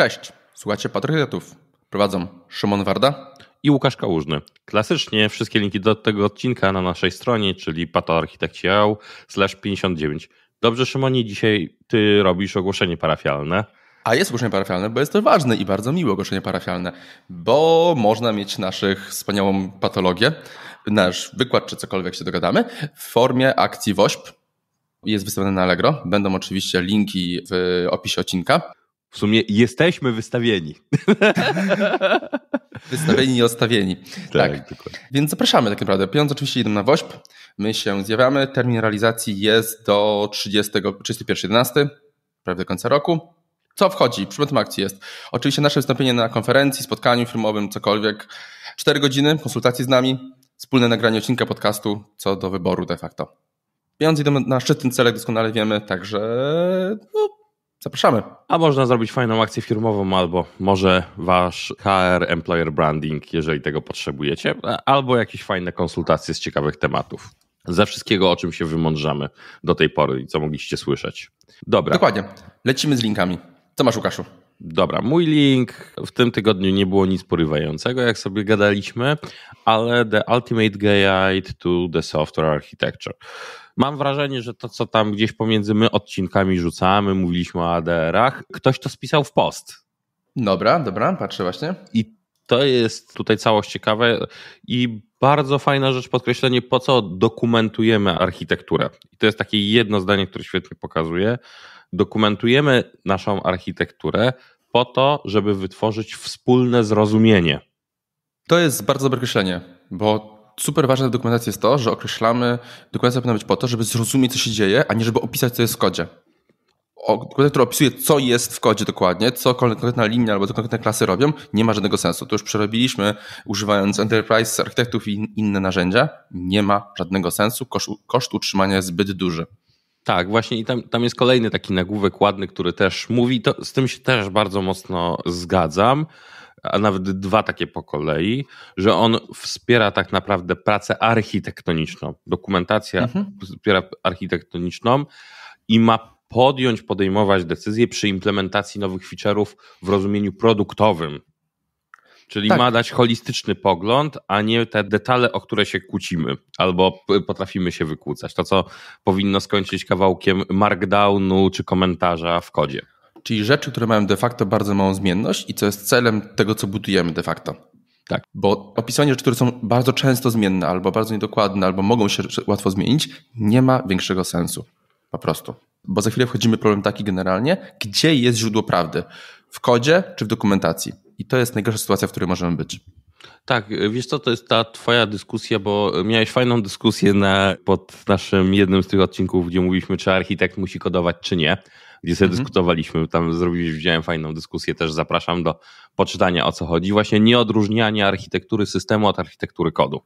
Cześć, słuchacie Patriotów. Prowadzą Szymon Warda i Łukasz Kałużny. Klasycznie wszystkie linki do tego odcinka na naszej stronie, czyli patoarchitekciał slash 59. Dobrze Szymonie, dzisiaj ty robisz ogłoszenie parafialne. A jest ogłoszenie parafialne, bo jest to ważne i bardzo miłe ogłoszenie parafialne, bo można mieć naszych wspaniałą patologię, nasz wykład czy cokolwiek się dogadamy, w formie akcji WOŚP. Jest wystawione na Allegro. Będą oczywiście linki w opisie odcinka. W sumie jesteśmy wystawieni. wystawieni i odstawieni. Tak, tak. Więc zapraszamy tak naprawdę. Pieniądze oczywiście idą na WOŚP. My się zjawiamy. Termin realizacji jest do 31.11, prawie do końca roku. Co wchodzi? Przedmiotem akcji jest oczywiście nasze wystąpienie na konferencji, spotkaniu filmowym, cokolwiek. Cztery godziny, konsultacje z nami, wspólne nagranie odcinka podcastu, co do wyboru de facto. Pieniądze idą na szczyt. Ten celek doskonale wiemy, także no, Zapraszamy. A można zrobić fajną akcję firmową, albo może wasz HR Employer Branding, jeżeli tego potrzebujecie, albo jakieś fajne konsultacje z ciekawych tematów. Ze wszystkiego, o czym się wymądrzamy do tej pory i co mogliście słyszeć. Dobra. Dokładnie. Lecimy z linkami. Co masz, Łukaszu? Dobra, mój link. W tym tygodniu nie było nic porywającego, jak sobie gadaliśmy, ale The Ultimate Guide to the Software Architecture. Mam wrażenie, że to, co tam gdzieś pomiędzy my odcinkami rzucamy, mówiliśmy o ADR-ach, ktoś to spisał w post. Dobra, dobra, patrzę właśnie. I to jest tutaj całość ciekawe i bardzo fajna rzecz, podkreślenie, po co dokumentujemy architekturę. I to jest takie jedno zdanie, które świetnie pokazuje, dokumentujemy naszą architekturę po to, żeby wytworzyć wspólne zrozumienie. To jest bardzo dobre określenie, bo super ważne w dokumentacji jest to, że określamy, dokumentacja powinna być po to, żeby zrozumieć, co się dzieje, a nie żeby opisać, co jest w kodzie. Dokumentacja, która opisuje, co jest w kodzie dokładnie, co konkretna linia albo co konkretne klasy robią, nie ma żadnego sensu. To już przerobiliśmy, używając Enterprise, architektów i inne narzędzia. Nie ma żadnego sensu. Koszt, koszt utrzymania jest zbyt duży. Tak, właśnie i tam, tam jest kolejny taki nagłówek ładny, który też mówi, to, z tym się też bardzo mocno zgadzam, a nawet dwa takie po kolei, że on wspiera tak naprawdę pracę architektoniczną, dokumentacja mhm. wspiera architektoniczną i ma podjąć, podejmować decyzje przy implementacji nowych feature'ów w rozumieniu produktowym, Czyli tak. ma dać holistyczny pogląd, a nie te detale, o które się kłócimy albo potrafimy się wykłócać. To, co powinno skończyć kawałkiem markdownu czy komentarza w kodzie. Czyli rzeczy, które mają de facto bardzo małą zmienność i co jest celem tego, co budujemy de facto. Tak. Bo opisanie rzeczy, które są bardzo często zmienne, albo bardzo niedokładne, albo mogą się łatwo zmienić, nie ma większego sensu. Po prostu. Bo za chwilę wchodzimy w problem taki generalnie, gdzie jest źródło prawdy? W kodzie czy w dokumentacji? I to jest najgorsza sytuacja, w której możemy być. Tak, wiesz co, to jest ta twoja dyskusja, bo miałeś fajną dyskusję na, pod naszym jednym z tych odcinków, gdzie mówiliśmy, czy architekt musi kodować, czy nie, gdzie sobie mhm. dyskutowaliśmy, tam zrobiliśmy, widziałem fajną dyskusję, też zapraszam do poczytania o co chodzi. Właśnie nieodróżnianie architektury systemu od architektury kodu.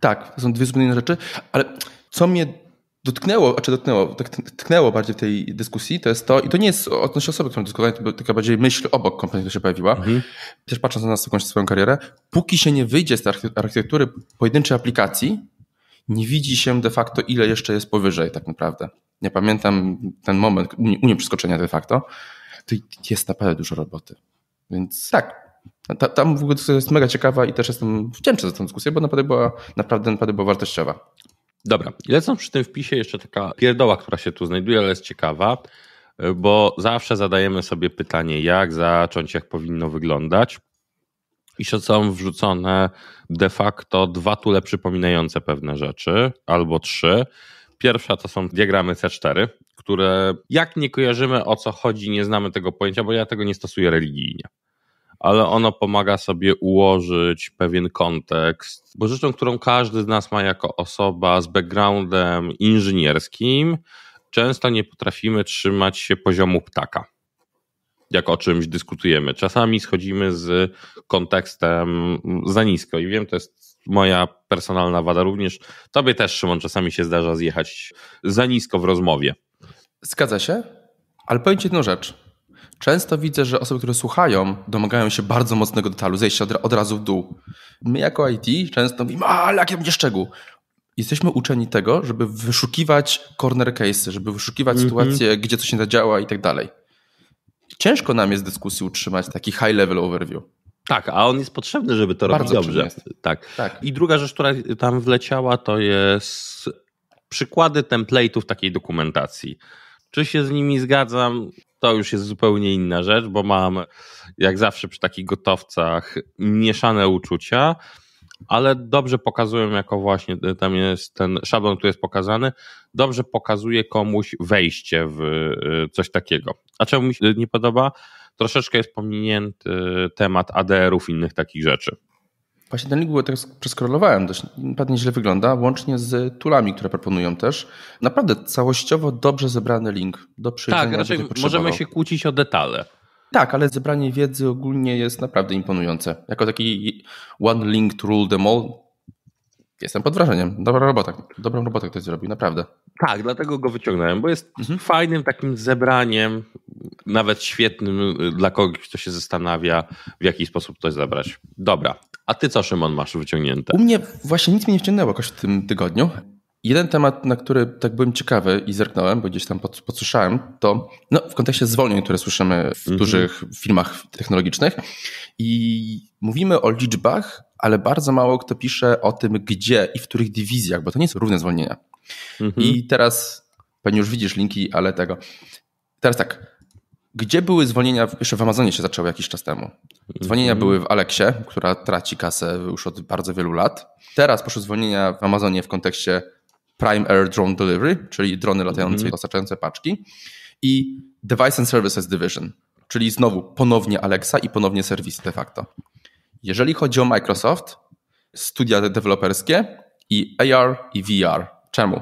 Tak, są dwie zupełnie inne rzeczy, ale co mnie dotknęło, czy dotknęło, tak tknęło bardziej w tej dyskusji, to jest to, i to nie jest odnośnie osoby, którą dyskutowałem, to taka bardziej myśl obok która się pojawiła, mhm. też patrząc na jakąś swoją karierę, póki się nie wyjdzie z tej architektury pojedynczej aplikacji, nie widzi się de facto, ile jeszcze jest powyżej tak naprawdę. Ja pamiętam ten moment unii przeskoczenia de facto, to jest naprawdę dużo roboty. Więc tak, no ta, tam w ogóle to jest mega ciekawa i też jestem wdzięczny za tę dyskusję, bo naprawdę była, naprawdę, naprawdę była wartościowa. Dobra, lecąc przy tym wpisie jeszcze taka pierdoła, która się tu znajduje, ale jest ciekawa, bo zawsze zadajemy sobie pytanie, jak zacząć, jak powinno wyglądać. I są wrzucone de facto dwa tule przypominające pewne rzeczy, albo trzy. Pierwsza to są diagramy C4, które jak nie kojarzymy o co chodzi, nie znamy tego pojęcia, bo ja tego nie stosuję religijnie ale ono pomaga sobie ułożyć pewien kontekst, bo rzeczą, którą każdy z nas ma jako osoba z backgroundem inżynierskim, często nie potrafimy trzymać się poziomu ptaka. Jak o czymś dyskutujemy. Czasami schodzimy z kontekstem za nisko i wiem, to jest moja personalna wada również. Tobie też, Szymon, czasami się zdarza zjechać za nisko w rozmowie. Zgadza się, ale powiem ci jedną rzecz. Często widzę, że osoby, które słuchają, domagają się bardzo mocnego detalu, zejścia od razu w dół. My jako IT często mówimy, ale jaki będzie szczegół? Jesteśmy uczeni tego, żeby wyszukiwać corner cases, żeby wyszukiwać mm -hmm. sytuacje, gdzie coś się zadziała i tak dalej. Ciężko nam jest w dyskusji utrzymać taki high level overview. Tak, a on jest potrzebny, żeby to Bardzo robić dobrze. Tak. tak. I druga rzecz, która tam wleciała, to jest przykłady template'ów takiej dokumentacji. Czy się z nimi zgadzam? To już jest zupełnie inna rzecz, bo mam, jak zawsze przy takich gotowcach, mieszane uczucia, ale dobrze pokazują, jako właśnie e, tam jest ten szablon, który jest pokazany, dobrze pokazuje komuś wejście w e, coś takiego. A czemu mi się nie podoba? Troszeczkę jest pominięty temat ADR-ów, innych takich rzeczy. Właśnie ten link teraz przeskrolowałem dość, naprawdę nieźle wygląda, łącznie z tulami, które proponują też. Naprawdę całościowo dobrze zebrany link do przyjrzenia. Tak, raczej możemy się kłócić o detale. Tak, ale zebranie wiedzy ogólnie jest naprawdę imponujące. Jako taki one link to rule them all, jestem pod wrażeniem. Dobra robota, dobrą robotę ktoś zrobił, naprawdę. Tak, dlatego go wyciągnąłem, bo jest mhm. fajnym takim zebraniem, nawet świetnym y, dla kogoś, kto się zastanawia, w jaki sposób to zebrać. Dobra, a ty co, Szymon, masz wyciągnięte? U mnie właśnie nic mnie nie wciągnęło jakoś w tym tygodniu. Jeden temat, na który tak byłem ciekawy i zerknąłem, bo gdzieś tam podsłyszałem, to no, w kontekście zwolnień, które słyszymy w mhm. dużych filmach technologicznych. I mówimy o liczbach, ale bardzo mało kto pisze o tym, gdzie i w których dywizjach, bo to nie są równe zwolnienia. Mhm. I teraz, pewnie już widzisz linki, ale tego. Teraz tak, gdzie były zwolnienia? Jeszcze w Amazonie się zaczęło jakiś czas temu. Zwolnienia były w Aleksie, która traci kasę już od bardzo wielu lat. Teraz poszły zwolnienia w Amazonie w kontekście Prime Air Drone Delivery, czyli drony latające i mhm. dostarczające paczki. I Device and Services Division, czyli znowu ponownie Alexa i ponownie serwis de facto. Jeżeli chodzi o Microsoft, studia deweloperskie i AR i VR. Czemu?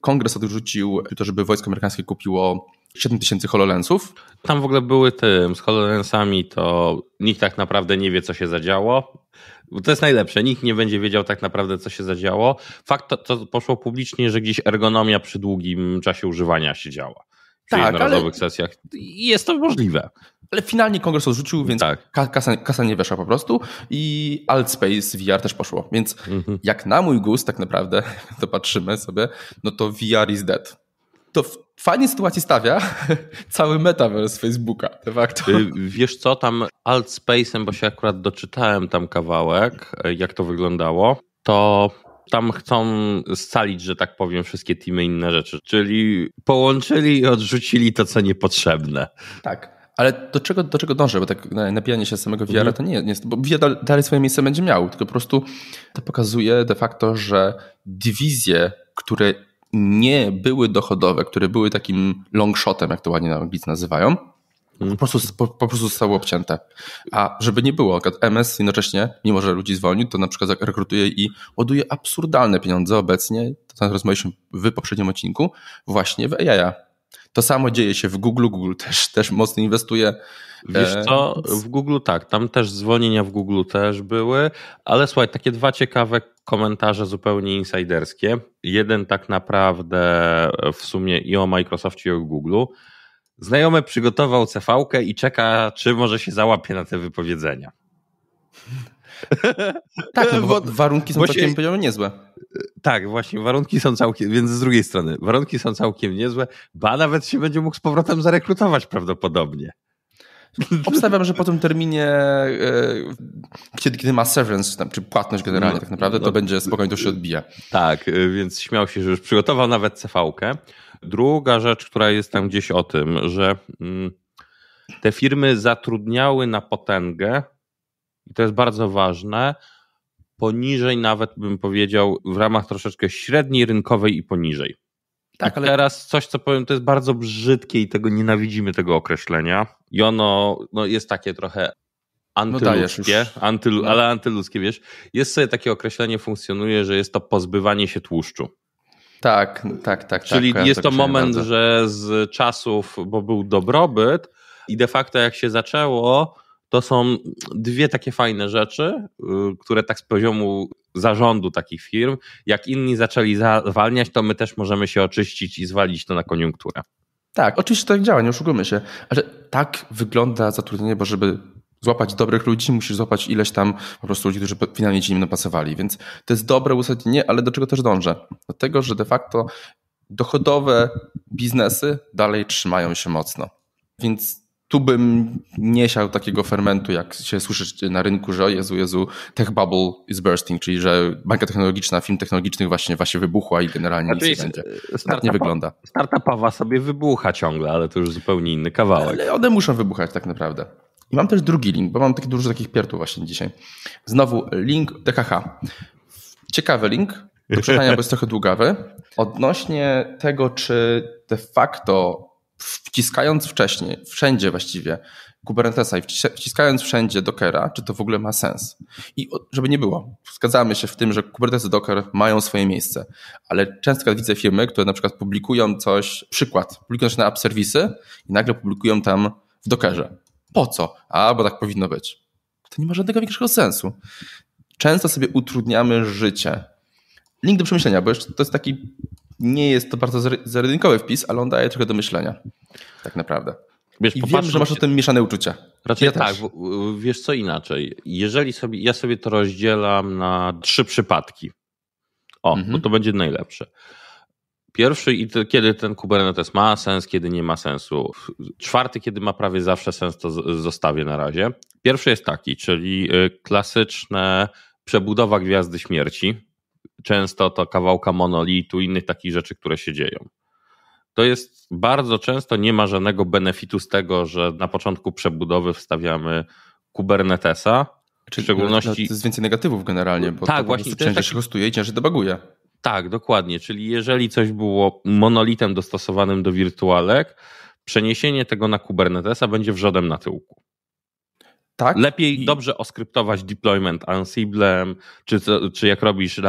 Kongres odrzucił to, żeby wojsko amerykańskie kupiło 7000 HoloLensów. Tam w ogóle były tym, z HoloLensami to nikt tak naprawdę nie wie, co się zadziało. to jest najlepsze, nikt nie będzie wiedział tak naprawdę, co się zadziało. Fakt to, to poszło publicznie, że gdzieś ergonomia przy długim czasie używania się działa. Przy tak, jednorazowych ale... sesjach. Jest to możliwe ale finalnie kongres odrzucił, więc tak. kasa, kasa, nie weszła po prostu i Altspace VR też poszło. Więc mhm. jak na mój gust tak naprawdę, to patrzymy sobie, no to VR is dead. To w fajnie sytuacji stawia cały metaverse Facebooka, de facto. Y, wiesz co, tam alt space'em, bo się akurat doczytałem tam kawałek, y, jak to wyglądało, to tam chcą scalić, że tak powiem, wszystkie teamy i inne rzeczy. Czyli połączyli i odrzucili to, co niepotrzebne. Tak. Ale do czego, do czego dążę? Bo tak napijanie się samego VR mhm. to nie jest, bo VR dalej, dalej swoje miejsce będzie miał, tylko po prostu to pokazuje de facto, że dywizje, które nie były dochodowe, które były takim long shotem, jak to ładnie na Anglicy nazywają, mhm. po prostu, po, po, prostu zostały obcięte. A żeby nie było, MS jednocześnie, mimo że ludzi zwolnił, to na przykład rekrutuje i ładuje absurdalne pieniądze obecnie, to rozmawialiśmy w poprzednim odcinku, właśnie w AI. To samo dzieje się w Google. Google też, też mocno inwestuje. Wiesz co, e, w Google tak, tam też zwolnienia w Google też były, ale słuchaj, takie dwa ciekawe komentarze zupełnie insiderskie. Jeden tak naprawdę e, w sumie i o Microsoftie, i o Googleu. Znajomy przygotował cv i czeka, czy może się załapie na te wypowiedzenia. tak, no, bo, bo warunki są bo całkiem się, niezłe. E, tak, właśnie, warunki są całkiem, więc z drugiej strony, warunki są całkiem niezłe, ba nawet się będzie mógł z powrotem zarekrutować prawdopodobnie. Obstawiam, że po tym terminie e, kiedy, kiedy ma severance, czy płatność generalnie no, tak naprawdę, to no, będzie no, spokojnie, to się odbija. Tak, y, więc śmiał się, że już przygotował nawet CV-kę. Druga rzecz, która jest tam gdzieś o tym, że mm, te firmy zatrudniały na potęgę, i to jest bardzo ważne, poniżej nawet bym powiedział, w ramach troszeczkę średniej rynkowej i poniżej. Tak, ale... teraz coś, co powiem, to jest bardzo brzydkie i tego nienawidzimy tego określenia. I ono no, jest takie trochę no tak, antyludzkie, no no. ale antyludzkie, wiesz, jest sobie takie określenie, funkcjonuje, że jest to pozbywanie się tłuszczu. Tak, tak, tak. Czyli tak, jest tak to moment, że z czasów, bo był dobrobyt i de facto jak się zaczęło, to są dwie takie fajne rzeczy, y, które tak z poziomu zarządu takich firm, jak inni zaczęli zwalniać, to my też możemy się oczyścić i zwalić to na koniunkturę. Tak, oczywiście tak działa, nie oszukujmy się, ale tak wygląda zatrudnienie, bo żeby złapać dobrych ludzi, musisz złapać ileś tam po prostu ludzi, którzy finalnie ci nie będą pasowali. Więc to jest dobre uzasadnienie, ale do czego też dążę? Do tego, że de facto dochodowe biznesy dalej trzymają się mocno. Więc tu bym nie siał takiego fermentu, jak się słyszy na rynku, że Jezu, Jezu, tech bubble is bursting, czyli że bańka technologiczna, film technologicznych właśnie, właśnie wybuchła i generalnie nic nie znaczy, będzie. E, tak nie wygląda. Startupowa sobie wybucha ciągle, ale to już zupełnie inny kawałek. Ale one muszą wybuchać tak naprawdę. I mam też drugi link, bo mam taki dużo takich pierdół właśnie dzisiaj. Znowu link DKH. Ciekawy link, do przeczytania, bo jest trochę długawy, odnośnie tego, czy de facto wciskając wcześniej, wszędzie właściwie, Kubernetesa i wciskając wszędzie Dockera, czy to w ogóle ma sens. I żeby nie było, zgadzamy się w tym, że Kubernetes i Docker mają swoje miejsce, ale często widzę firmy, które na przykład publikują coś, przykład, publikują coś na app serwisy i nagle publikują tam w Dockerze. Po co? A, bo tak powinno być. To nie ma żadnego większego sensu. Często sobie utrudniamy życie. Link do przemyślenia, bo jeszcze to jest taki, nie jest to bardzo zaryzykowny wpis, ale on daje trochę do myślenia. Tak naprawdę. Wiesz, I wiem, że masz o tym mieszane uczucia. Raczej ja tak, wiesz co inaczej. Jeżeli sobie, ja sobie to rozdzielam na trzy przypadki. O, mhm. to będzie najlepsze. Pierwszy i to, kiedy ten Kubernetes ma sens, kiedy nie ma sensu. Czwarty, kiedy ma prawie zawsze sens, to zostawię na razie. Pierwszy jest taki, czyli y, klasyczne przebudowa gwiazdy śmierci. Często to kawałka monolitu, innych takich rzeczy, które się dzieją. To jest bardzo często nie ma żadnego benefitu z tego, że na początku przebudowy wstawiamy Kubernetesa. Czyli w szczególności. No, no, to jest więcej negatywów generalnie, bo tak, to właśnie, część taki... hostuje i ciężej debaguje. Tak, dokładnie. Czyli jeżeli coś było monolitem dostosowanym do wirtualek, przeniesienie tego na Kubernetesa będzie wrzodem na tyłku. Tak? Lepiej I... dobrze oskryptować deployment Ansiblem, czy, czy jak robisz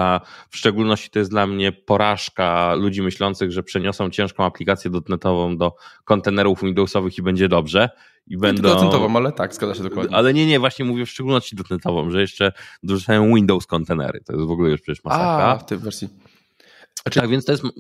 w szczególności to jest dla mnie porażka ludzi myślących, że przeniosą ciężką aplikację dotnetową do kontenerów Windowsowych i będzie dobrze i będą... Dotnetową, ale tak, zgadza się dokładnie. Ale nie, nie, właśnie mówię w szczególności dotnetową, że jeszcze dorzucają Windows kontenery. To jest w ogóle już przecież masakra. A, w tej wersji. Tak, znaczy, tak, więc to jest... Dla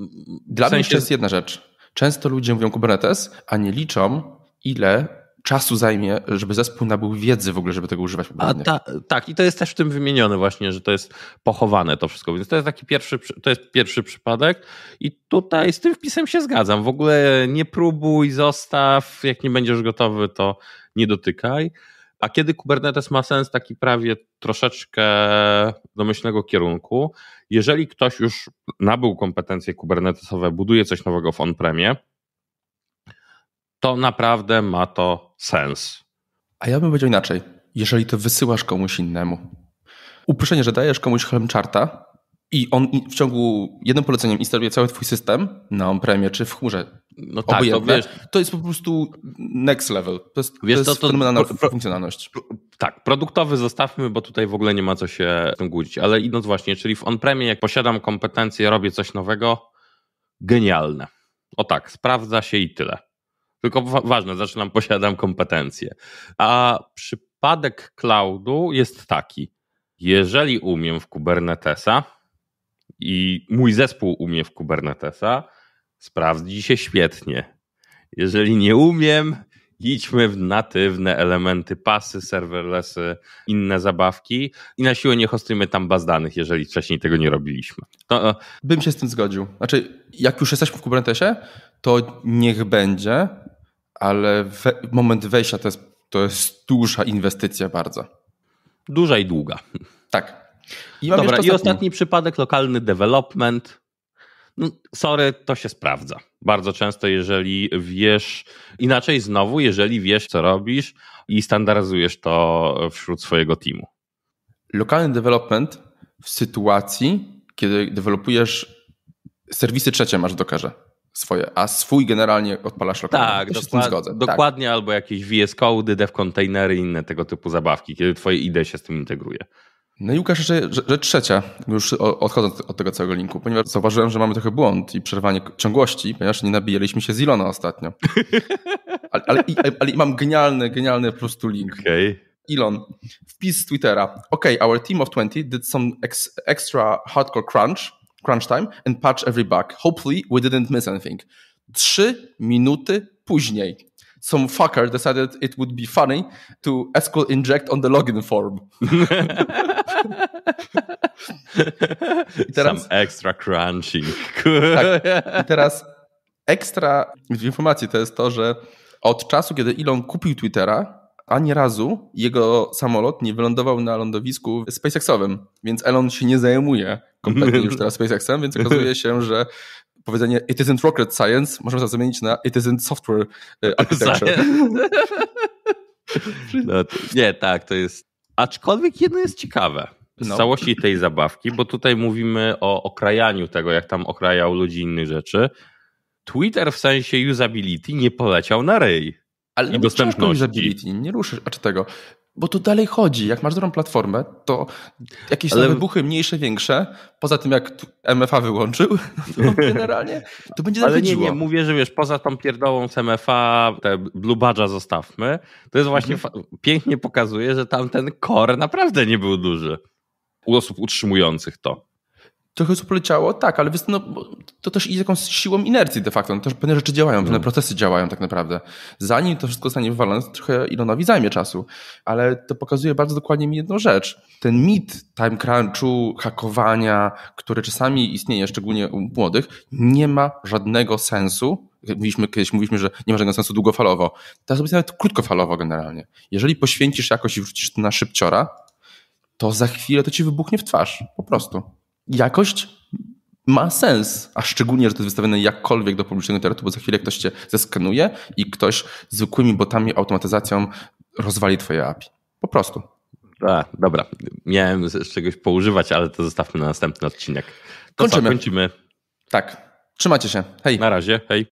sensie... mnie jeszcze jest jedna rzecz. Często ludzie mówią Kubernetes, a nie liczą, ile czasu zajmie, żeby zespół nabył wiedzy w ogóle, żeby tego używać. A ta, tak, i to jest też w tym wymienione właśnie, że to jest pochowane to wszystko, więc to jest taki pierwszy, to jest pierwszy przypadek i tutaj z tym wpisem się zgadzam. W ogóle nie próbuj, zostaw, jak nie będziesz gotowy, to nie dotykaj. A kiedy Kubernetes ma sens taki prawie troszeczkę domyślnego kierunku, jeżeli ktoś już nabył kompetencje kubernetesowe, buduje coś nowego w on-premie, to naprawdę ma to sens. A ja bym powiedział inaczej. Jeżeli to wysyłasz komuś innemu, uproszczenie, że dajesz komuś czarta i on w ciągu jednym poleceniem instaluje cały twój system na on-premie czy w chmurze. No tak, to, wiesz, to jest po prostu next level. To jest, wiesz, to jest to, to, fenomenalna pro, funkcjonalność. tak, produktowy zostawmy, bo tutaj w ogóle nie ma co się z tym gudzić. Ale idąc właśnie, czyli w on-premie, jak posiadam kompetencje, robię coś nowego, genialne. O tak, sprawdza się i tyle. Tylko wa ważne, zaczynam, posiadam kompetencje. A przypadek cloudu jest taki. Jeżeli umiem w Kubernetesa i mój zespół umie w Kubernetesa, sprawdzi się świetnie. Jeżeli nie umiem, idźmy w natywne elementy, pasy, serverlessy, inne zabawki i na siłę nie hostujmy tam baz danych, jeżeli wcześniej tego nie robiliśmy. To... E, bym się z tym zgodził. Znaczy, jak już jesteśmy w Kubernetesie, to niech będzie, ale we, moment wejścia to jest, to jest duża inwestycja bardzo. Duża i długa. Tak. I Dobra, ostatni. i ostatni przypadek, lokalny development. No, sorry, to się sprawdza. Bardzo często, jeżeli wiesz, inaczej znowu, jeżeli wiesz, co robisz i standaryzujesz to wśród swojego teamu. Lokalny development w sytuacji, kiedy dewelopujesz serwisy trzecie masz w Dockerze swoje, a swój generalnie odpalasz lokalnie. Tak, ja dokład, zgodzę. Tak. dokładnie, tak. albo jakieś VS Code, dev containery i inne tego typu zabawki, kiedy twoje IDE się z tym integruje. No i Łukasz, jeszcze rzecz trzecia, już odchodząc od tego całego linku, ponieważ zauważyłem, że mamy trochę błąd i przerwanie ciągłości, ponieważ nie nabijaliśmy się z Ilona ostatnio. Ale, ale, ale mam genialny, genialny po prostu link. Okay. Elon, wpis z Twittera. OK, our team of 20 did some ex extra hardcore crunch crunch time and patch every bug. Hopefully we didn't miss anything. Trzy minuty później some fucker decided it would be funny to SQL inject on the login form. I teraz, Some extra crunching. tak, I teraz ekstra w informacji to jest to, że od czasu, kiedy Elon kupił Twittera, ani razu jego samolot nie wylądował na lądowisku SpaceXowym, więc Elon się nie zajmuje kompletnie już teraz SpaceXem, więc okazuje się, że powiedzenie it isn't rocket science możemy zamienić na it isn't software e, architecture. No, nie, tak, to jest... Aczkolwiek jedno jest ciekawe z no. całości tej zabawki, bo tutaj mówimy o okrajaniu tego, jak tam okrajał ludzi innych rzeczy. Twitter w sensie usability nie poleciał na ryj. Ale no I dostępność. Usability, nie ruszysz aż tego. Bo to dalej chodzi. Jak masz dobrą platformę, to jakieś Ale... wybuchy mniejsze, większe, poza tym jak MFA wyłączył, to generalnie to będzie Ale nie, nie, mówię, że wiesz, poza tą pierdolą z MFA, te Blue Badge'a zostawmy, to jest właśnie, mhm. pięknie pokazuje, że tamten core naprawdę nie był duży u osób utrzymujących to trochę co poleciało, tak, ale no, to też i jakąś siłą inercji de facto. No, też pewne rzeczy działają, pewne mm. procesy działają tak naprawdę. Zanim to wszystko zostanie wywalone, to trochę Ilonowi zajmie czasu. Ale to pokazuje bardzo dokładnie mi jedną rzecz. Ten mit time crunchu, hakowania, który czasami istnieje, szczególnie u młodych, nie ma żadnego sensu, mówiliśmy kiedyś, mówiliśmy, że nie ma żadnego sensu długofalowo. Teraz robię nawet krótkofalowo generalnie. Jeżeli poświęcisz jakoś i wrócisz na szybciora, to za chwilę to ci wybuchnie w twarz, po prostu jakość ma sens, a szczególnie, że to jest wystawione jakkolwiek do publicznego internetu, bo za chwilę ktoś cię zeskanuje i ktoś zwykłymi botami, automatyzacją rozwali twoje API. Po prostu. A, dobra, miałem z czegoś poużywać, ale to zostawmy na następny odcinek. To kończymy. Co, kończymy. Tak. Trzymajcie się. Hej. Na razie. Hej.